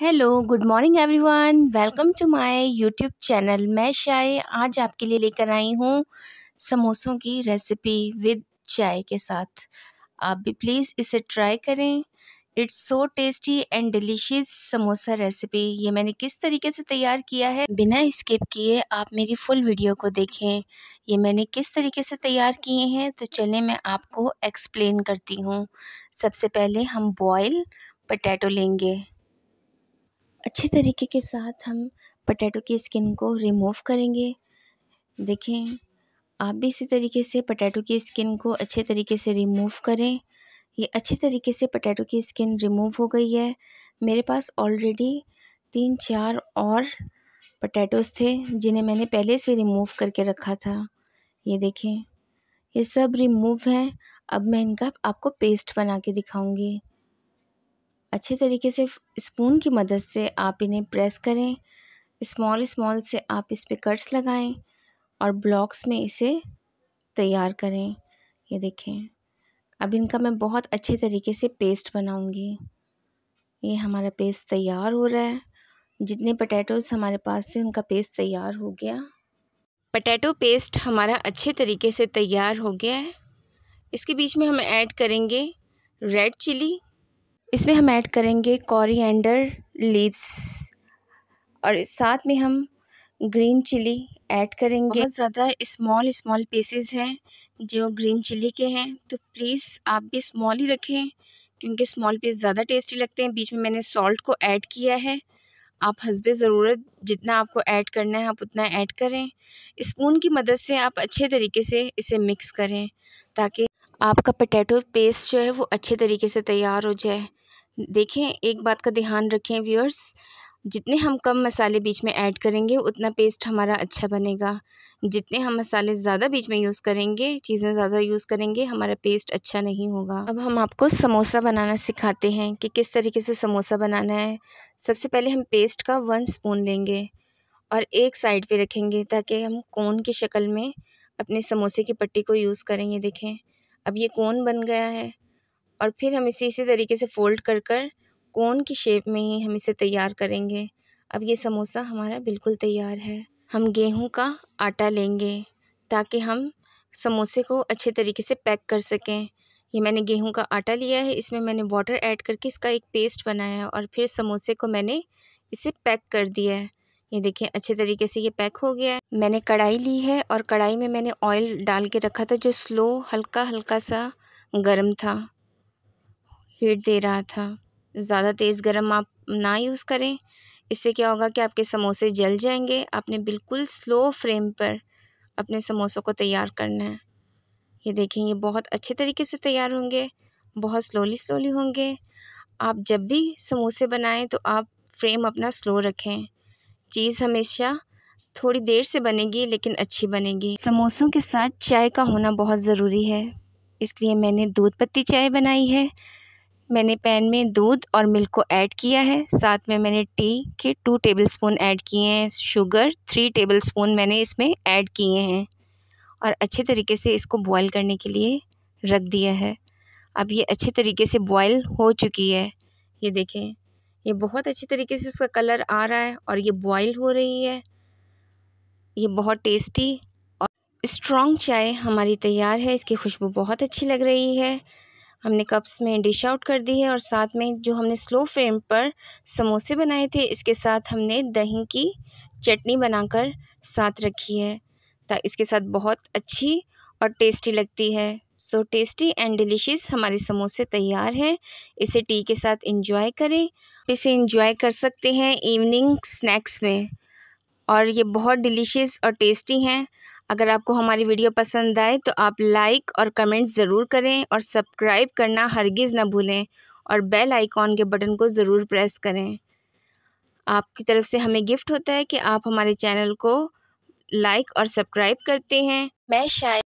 hello good morning everyone welcome to my YouTube channel मैं शाय आज आपके लिए लेकर आई हूँ समोसों की रेसिपी विद चाय के साथ आप भी प्लीज़ इसे ट्राई करें it's so tasty and delicious samosa recipe ये मैंने किस तरीके से तैयार किया है बिना स्किप किए आप मेरी फुल वीडियो को देखें ये मैंने किस तरीके से तैयार किए हैं तो चलें मैं आपको एक्सप्लेन करती हूँ सबसे पहले हम बॉयल पटैटो लेंगे अच्छे तरीके के साथ हम पटैटो की स्किन को रिमूव करेंगे देखें आप भी इसी तरीके से पटैटो की स्किन को अच्छे तरीके से रिमूव करें ये अच्छे तरीके से पटैटो की स्किन रिमूव हो गई है मेरे पास ऑलरेडी तीन चार और पटैटोज़ थे जिन्हें मैंने पहले से रिमूव करके रखा था ये देखें ये सब रिमूव हैं अब मैं इनका आपको पेस्ट बना के दिखाऊँगी अच्छे तरीके से स्पून की मदद से आप इन्हें प्रेस करें स्मॉल स्मॉल से आप इस पर कट्स लगाएं और ब्लॉक्स में इसे तैयार करें ये देखें अब इनका मैं बहुत अच्छे तरीके से पेस्ट बनाऊंगी ये हमारा पेस्ट तैयार हो रहा है जितने पटैटोज़ हमारे पास थे उनका पेस्ट तैयार हो गया पटैटो पेस्ट हमारा अच्छे तरीके से तैयार हो गया है इसके बीच में हम ऐड करेंगे रेड चिली इसमें हम ऐड करेंगे कॉरिएंडर लीव्स और साथ में हम ग्रीन चिली ऐड करेंगे बहुत ज़्यादा स्मॉल स्मॉल पीसेस हैं जो ग्रीन चिली के हैं तो प्लीज़ आप भी स्मॉल ही रखें क्योंकि स्मॉल पीस ज़्यादा टेस्टी लगते हैं बीच में मैंने सॉल्ट को ऐड किया है आप हंसबे ज़रूरत जितना आपको ऐड करना है आप उतना ऐड करें स्पून की मदद से आप अच्छे तरीके से इसे मिक्स करें ताकि आपका पटेटो पेस्ट जो है वो अच्छे तरीके से तैयार हो जाए देखें एक बात का ध्यान रखें व्यूअर्स जितने हम कम मसाले बीच में ऐड करेंगे उतना पेस्ट हमारा अच्छा बनेगा जितने हम मसाले ज़्यादा बीच में यूज़ करेंगे चीज़ें ज़्यादा यूज़ करेंगे हमारा पेस्ट अच्छा नहीं होगा अब हम आपको समोसा बनाना सिखाते हैं कि किस तरीके से समोसा बनाना है सबसे पहले हम पेस्ट का वन स्पून लेंगे और एक साइड पे रखेंगे ताकि हम कोन की शक्ल में अपने समोसे की पट्टी को यूज़ करेंगे देखें अब ये कोन बन गया है और फिर हम इसे इसी तरीके से फ़ोल्ड कर कर कोन की शेप में ही हम इसे तैयार करेंगे अब ये समोसा हमारा बिल्कुल तैयार है हम गेहूं का आटा लेंगे ताकि हम समोसे को अच्छे तरीके से पैक कर सकें ये मैंने गेहूं का आटा लिया है इसमें मैंने वाटर ऐड करके इसका एक पेस्ट बनाया है और फिर समोसे को मैंने इसे पैक कर दिया है ये देखें अच्छे तरीके से ये पैक हो गया है मैंने कढ़ाई ली है और कढ़ाई में मैंने ऑयल डाल के रखा था जो स्लो हल्का हल्का सा गर्म था हीट दे रहा था ज़्यादा तेज़ गर्म आप ना यूज़ करें इससे क्या होगा कि आपके समोसे जल जाएंगे आपने बिल्कुल स्लो फ्लेम पर अपने समोसों को तैयार करना है ये देखें ये बहुत अच्छे तरीके से तैयार होंगे बहुत स्लोली स्लोली होंगे आप जब भी समोसे बनाएं तो आप फ्रेम अपना स्लो रखें चीज़ हमेशा थोड़ी देर से बनेगी लेकिन अच्छी बनेगी समोसों के साथ चाय का होना बहुत ज़रूरी है इसलिए मैंने दूध पत्ती चाय बनाई है मैंने पैन में दूध और मिल्क को ऐड किया है साथ में मैंने टी के टू टेबलस्पून ऐड किए हैं शुगर थ्री टेबलस्पून मैंने इसमें ऐड किए हैं और अच्छे तरीके से इसको बॉयल करने के लिए रख दिया है अब ये अच्छे तरीके से बॉयल हो चुकी है ये देखें ये बहुत अच्छे तरीके से इसका कलर आ रहा है और ये बॉयल हो रही है ये बहुत टेस्टी और इस्ट्रॉन्ग चाय हमारी तैयार है इसकी खुशबू बहुत अच्छी लग रही है हमने कप्स में डिश आउट कर दी है और साथ में जो हमने स्लो फ्लेम पर समोसे बनाए थे इसके साथ हमने दही की चटनी बनाकर साथ रखी है ता इसके साथ बहुत अच्छी और टेस्टी लगती है सो टेस्टी एंड डिलीशियस हमारे समोसे तैयार हैं इसे टी के साथ इंजॉय करें इसे इंजॉय कर सकते हैं इवनिंग स्नैक्स में और ये बहुत डिलीशियस और टेस्टी हैं अगर आपको हमारी वीडियो पसंद आए तो आप लाइक और कमेंट ज़रूर करें और सब्सक्राइब करना हरगिज़ ना भूलें और बेल आइकॉन के बटन को ज़रूर प्रेस करें आपकी तरफ से हमें गिफ्ट होता है कि आप हमारे चैनल को लाइक और सब्सक्राइब करते हैं मैं शायद